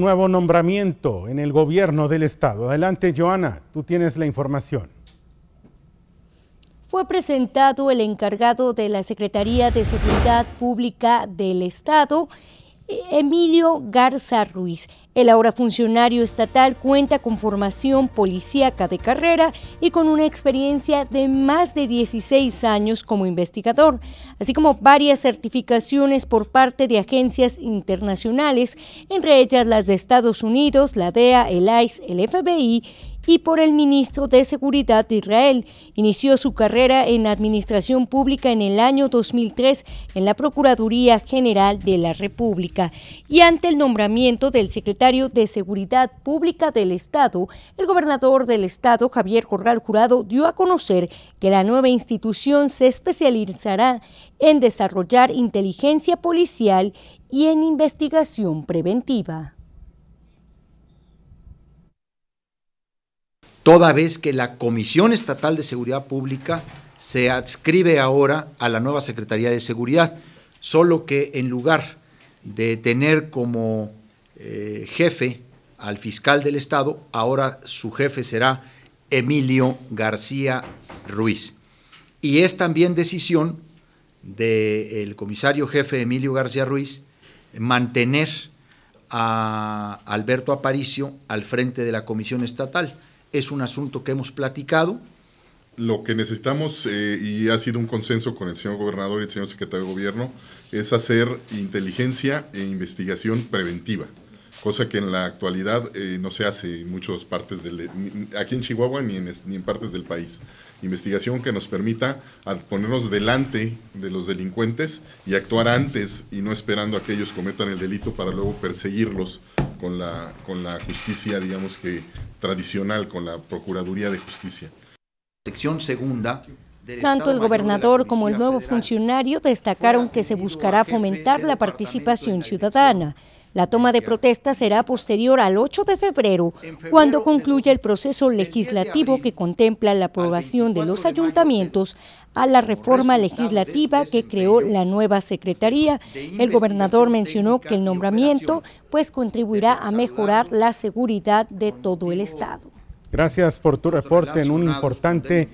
nuevo nombramiento en el gobierno del estado. Adelante, Joana, tú tienes la información fue presentado el encargado de la Secretaría de Seguridad Pública del Estado Emilio Garza Ruiz. El ahora funcionario estatal cuenta con formación policíaca de carrera y con una experiencia de más de 16 años como investigador, así como varias certificaciones por parte de agencias internacionales, entre ellas las de Estados Unidos, la DEA, el ICE, el FBI y por el ministro de Seguridad de Israel. Inició su carrera en Administración Pública en el año 2003 en la Procuraduría General de la República. Y ante el nombramiento del secretario de Seguridad Pública del Estado, el gobernador del Estado, Javier Corral Jurado, dio a conocer que la nueva institución se especializará en desarrollar inteligencia policial y en investigación preventiva. toda vez que la Comisión Estatal de Seguridad Pública se adscribe ahora a la nueva Secretaría de Seguridad, solo que en lugar de tener como eh, jefe al fiscal del Estado, ahora su jefe será Emilio García Ruiz. Y es también decisión del comisario jefe Emilio García Ruiz mantener a Alberto Aparicio al frente de la Comisión Estatal es un asunto que hemos platicado. Lo que necesitamos, eh, y ha sido un consenso con el señor gobernador y el señor secretario de gobierno, es hacer inteligencia e investigación preventiva, cosa que en la actualidad eh, no se hace en muchas partes, del, aquí en Chihuahua ni en, ni en partes del país. Investigación que nos permita ponernos delante de los delincuentes y actuar antes y no esperando a que ellos cometan el delito para luego perseguirlos con la, justicia, digamos que tradicional, con la Procuraduría de Justicia. Sección segunda. Tanto el gobernador como el nuevo funcionario destacaron que se buscará fomentar la participación ciudadana la toma de protesta será posterior al 8 de febrero, cuando concluya el proceso legislativo que contempla la aprobación de los ayuntamientos a la reforma legislativa que este creó la nueva Secretaría. El gobernador mencionó que el nombramiento pues contribuirá a mejorar la seguridad de todo el Estado. Gracias por tu reporte en un importante...